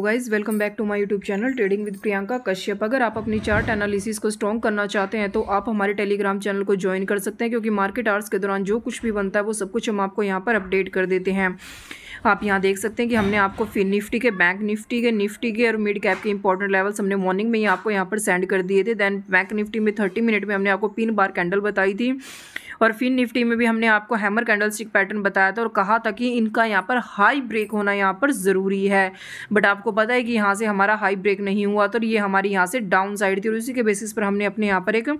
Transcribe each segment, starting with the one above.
hello guys welcome back to my YouTube channel trading with Priyanka Kashyap अगर आप अपनी chart analysis को स्ट्रॉन्ग करना चाहते हैं तो आप हमारे टेलीग्राम चैनल को ज्वाइन कर सकते हैं क्योंकि मार्केट आर्स के दौरान जो कुछ भी बनता है वो सब कुछ हम आपको यहाँ पर अपडेट कर देते हैं आप यहाँ देख सकते हैं कि हमने आपको फिर निफ्टी के बैंक निफ्टी के निफ्टी के और मिड कैप के इंपॉर्टेंट लेवल्स हमने मॉर्निंग में ही आपको यहाँ पर सेंड कर दिए थे दैन बैंक निफ्टी में थर्टी मिनट में हमने आपको पिन बार कैंडल बताई थी और फिन निफ्टी में भी हमने आपको हैमर स्टिक पैटर्न बताया था और कहा था कि इनका यहाँ पर हाई ब्रेक होना यहाँ पर ज़रूरी है बट आपको पता है कि यहाँ से हमारा हाई ब्रेक नहीं हुआ तो ये हमारी यहाँ से डाउन साइड थी और उसी के बेसिस पर हमने अपने यहाँ पर एक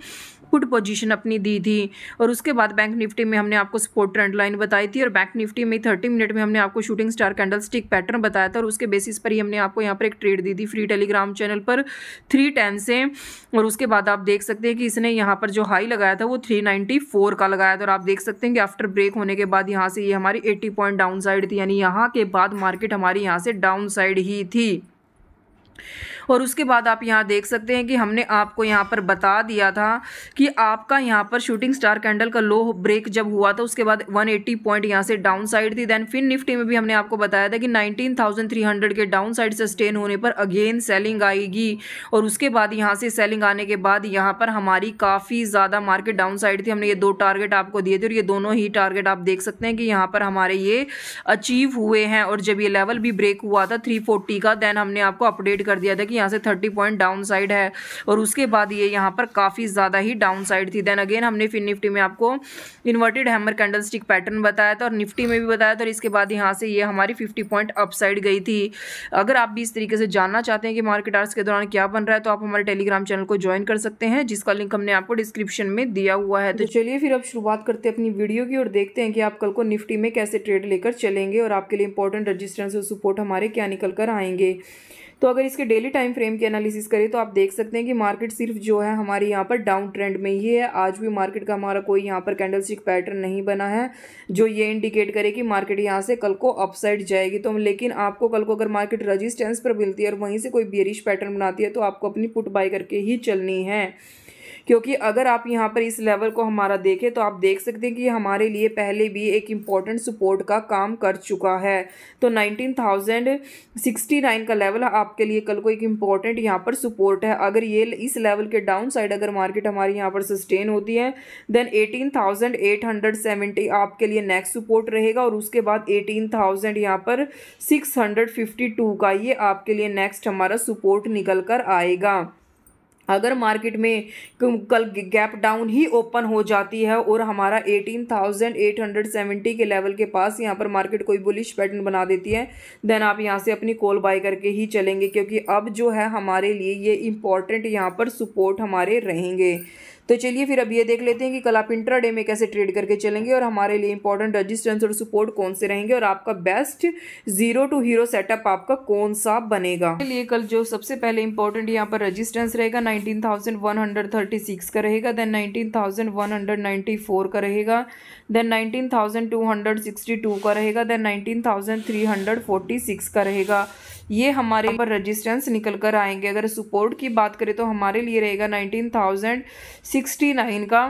पुट पोजीशन अपनी दी थी और उसके बाद बैंक निफ्टी में हमने आपको सपोर्ट ट्रेंड लाइन बताई थी और बैंक निफ्टी में थर्टी मिनट में हमने आपको shooting star candlestick pattern बताया था और उसके बेसिस पर ही हमने आपको यहाँ पर एक ट्रेड दी थी फ्री टेलीग्राम चैनल पर थ्री टेन से और उसके बाद आप देख सकते हैं कि इसने यहाँ पर जो हाई लगाया था वो थ्री नाइन्टी फोर का लगाया था और आप देख सकते हैं कि आफ्टर ब्रेक होने के बाद यहाँ से ये यह हमारी 80 पॉइंट डाउन साइड थी यानी यहाँ के बाद मार्केट हमारी यहाँ से डाउन साइड ही थी और उसके बाद आप यहाँ देख सकते हैं कि हमने आपको यहाँ पर बता दिया था कि आपका यहाँ पर शूटिंग स्टार कैंडल का लो ब्रेक जब हुआ था उसके बाद 180 पॉइंट यहाँ से डाउन साइड थी देन फिन निफ्टी में भी हमने आपको बताया था कि 19,300 के डाउन साइड सस्टेन होने पर अगेन सेलिंग आएगी और उसके बाद यहाँ से सेलिंग आने के बाद यहाँ पर हमारी काफ़ी ज़्यादा मार्केट डाउन साइड थी हमने ये दो टारगेट आपको दिए थे और ये दोनों ही टारगेट आप देख सकते हैं कि यहाँ पर हमारे ये अचीव हुए हैं और जब ये लेवल भी ब्रेक हुआ था थ्री का देन हमने आपको अपडेट कर दिया था कि यहाँ से थर्टी पॉइंट डाउन साइड है और उसके बाद ये यहाँ पर काफ़ी ज़्यादा ही डाउन साइड थी देन अगेन हमने फिर निफ्टी में आपको inverted hammer candlestick pattern बताया था और निफ्टी में भी बताया था और इसके बाद यहाँ से ये हमारी फिफ्टी पॉइंट अप साइड गई थी अगर आप भी इस तरीके से जानना चाहते हैं कि मार्केट आर्स के दौरान क्या बन रहा है तो आप हमारे टेलीग्राम चैनल को ज्वाइन कर सकते हैं जिसका लिंक हमने आपको डिस्क्रिप्शन में दिया हुआ है तो चलिए फिर अब शुरुआत करते हैं अपनी वीडियो की और देखते हैं कि आप कल को निफ्टी में कैसे ट्रेड लेकर चलेंगे और आपके लिए इंपॉर्टेंट रजिस्टेंस और सपोर्ट हमारे क्या निकल कर आएंगे तो अगर इसके डेली टाइम फ्रेम की एनालिसिस करें तो आप देख सकते हैं कि मार्केट सिर्फ जो है हमारे यहाँ पर डाउन ट्रेंड में ही है आज भी मार्केट का हमारा कोई यहाँ पर कैंडल स्टिक पैटर्न नहीं बना है जो ये इंडिकेट करे कि मार्केट यहाँ से कल को अपसाइड जाएगी तो लेकिन आपको कल को अगर मार्केट रजिस्टेंस पर मिलती है और वहीं से कोई बियरिश पैटर्न बनाती है तो आपको अपनी पुट बाई करके ही चलनी है क्योंकि अगर आप यहाँ पर इस लेवल को हमारा देखें तो आप देख सकते हैं कि हमारे लिए पहले भी एक इम्पॉर्टेंट सपोर्ट का काम कर चुका है तो नाइनटीन थाउजेंड सिक्सटी नाइन का लेवल आपके लिए कल को एक इम्पॉर्टेंट यहाँ पर सपोर्ट है अगर ये इस लेवल के डाउन साइड अगर मार्केट हमारी यहाँ पर सस्टेन होती है then eighteen thousand eight hundred seventy आपके लिए नेक्स्ट सपोर्ट रहेगा और उसके बाद एटीन थाउजेंड यहाँ पर सिक्स हंड्रेड फिफ्टी टू का ये आपके लिए नेक्स्ट हमारा सपोर्ट निकल कर आएगा अगर मार्केट में कल गैप डाउन ही ओपन हो जाती है और हमारा 18,870 के लेवल के पास यहाँ पर मार्केट कोई बुलिश पैटर्न बना देती है देन आप यहाँ से अपनी कॉल बाय करके ही चलेंगे क्योंकि अब जो है हमारे लिए ये इम्पॉर्टेंट यहाँ पर सपोर्ट हमारे रहेंगे तो चलिए फिर अब ये देख लेते हैं कि कल आप इंट्राडे में कैसे ट्रेड करके चलेंगे और हमारे लिए इंपॉर्टेंट रजिस्टेंस और सपोर्ट कौन से रहेंगे और आपका best zero to hero setup आपका कौन सा बनेगा चलिए कल जो सबसे पहले इंपॉर्टेंट यहाँ पर रजिस्टेंस रहेगा नाइनटीन का रहेगा देन नाइनटीन का रहेगा देन नाइनटीन का रहेगा देन नाइनटीन का रहेगा ये हमारे पर रजिस्टेंस निकल कर आएंगे अगर सपोर्ट की बात करें तो हमारे लिए रहेगा नाइनटीन थाउजेंड सिक्सटी नाइन का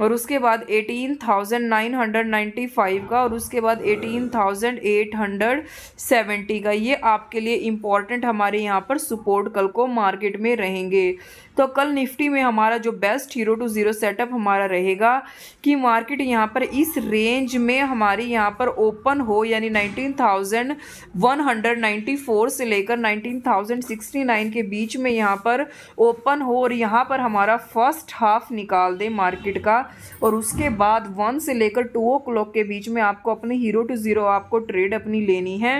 और उसके बाद eighteen thousand nine hundred ninety five का और उसके बाद eighteen thousand eight hundred seventy का ये आपके लिए इम्पॉर्टेंट हमारे यहाँ पर सपोर्ट कल को मार्केट में रहेंगे तो कल निफ्टी में हमारा जो best hero to zero setup हमारा रहेगा कि मार्केट यहाँ पर इस रेंज में हमारे यहाँ पर ओपन हो यानी thousand one hundred ninety four से लेकर थाउजेंड सिक्सटी नाइन के बीच में यहाँ पर ओपन हो और यहाँ पर हमारा फर्स्ट हाफ निकाल दे मार्केट का और उसके बाद वन से लेकर टू ओ क्लॉक के बीच में आपको अपने हीरो टू ज़ीरो आपको ट्रेड अपनी लेनी है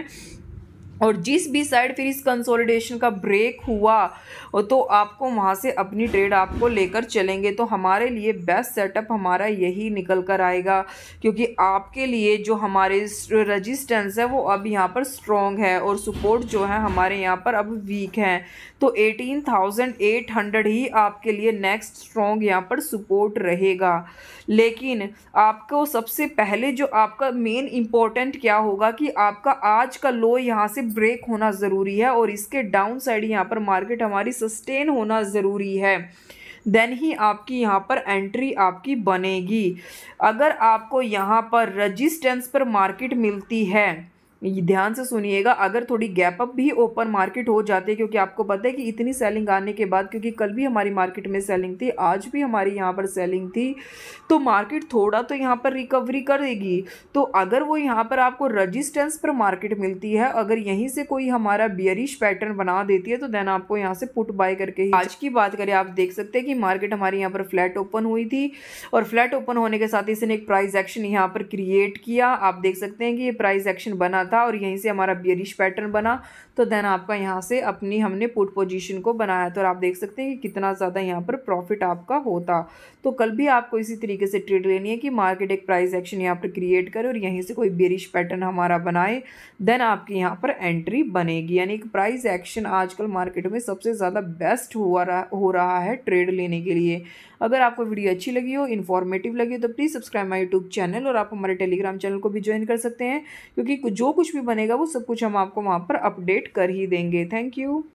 और जिस भी साइड फिर इस कंसोलिडेशन का ब्रेक हुआ तो आपको वहाँ से अपनी ट्रेड आपको लेकर चलेंगे तो हमारे लिए बेस्ट सेटअप हमारा यही निकल कर आएगा क्योंकि आपके लिए जो हमारे रजिस्टेंस है वो अब यहाँ पर स्ट्रॉन्ग है और सपोर्ट जो है हमारे यहाँ पर अब वीक है तो एटीन थाउजेंड एट हंड्रेड ही आपके लिए नेक्स्ट स्ट्रॉन्ग यहाँ पर सपोर्ट रहेगा लेकिन आपको सबसे पहले जो आपका मेन इम्पोर्टेंट क्या होगा कि आपका आज का लो यहाँ से ब्रेक होना ज़रूरी है और इसके डाउन साइड यहाँ पर मार्केट हमारी सस्टेन होना ज़रूरी है देन ही आपकी यहाँ पर एंट्री आपकी बनेगी अगर आपको यहाँ पर रजिस्टेंस पर मार्केट मिलती है ध्यान से सुनिएगा अगर थोड़ी गैप अप भी ओपन मार्केट हो जाती है क्योंकि आपको पता है कि इतनी सेलिंग आने के बाद क्योंकि कल भी हमारी मार्केट में सेलिंग थी आज भी हमारी यहाँ पर सेलिंग थी तो मार्केट थोड़ा तो यहाँ पर रिकवरी करेगी तो अगर वो यहाँ पर आपको रजिस्टेंस पर मार्केट मिलती है अगर यहीं से कोई हमारा बियरिश पैटर्न बना देती है तो देन आपको यहाँ से पुट बाय करके ही आज की बात करें आप देख सकते हैं कि मार्केट हमारे यहाँ पर फ्लैट ओपन हुई थी और फ्लैट ओपन होने के साथ इसने एक प्राइज एक्शन यहाँ पर क्रिएट किया आप देख सकते हैं कि ये प्राइज एक्शन बना था था और यहीं से हमारा बियरिश पैटर्न बना तो देन आपका यहाँ से अपनी हमने पुट पोजीशन को बनाया तो और आप देख सकते हैं कि कितना ज़्यादा यहाँ पर प्रॉफिट आपका होता तो कल भी आपको इसी तरीके से ट्रेड लेनी है कि मार्केट एक प्राइस एक्शन यहाँ पर क्रिएट करे और यहीं से कोई बियरिश पैटर्न हमारा बनाए देन आपकी यहाँ पर एंट्री बनेगी यानी कि प्राइस एक्शन आजकल मार्केट में सबसे ज़्यादा बेस्ट हुआ रहा हो रहा है ट्रेड लेने के लिए अगर आपको वीडियो अच्छी लगी हो इन्फॉर्मेटिव लगी हो तो please subscribe my YouTube channel और आप हमारे टेलीग्राम चैनल को भी ज्वाइन कर सकते हैं क्योंकि जो कुछ भी बनेगा वो सब कुछ हम आपको वहाँ पर अपडेट कर ही देंगे थैंक यू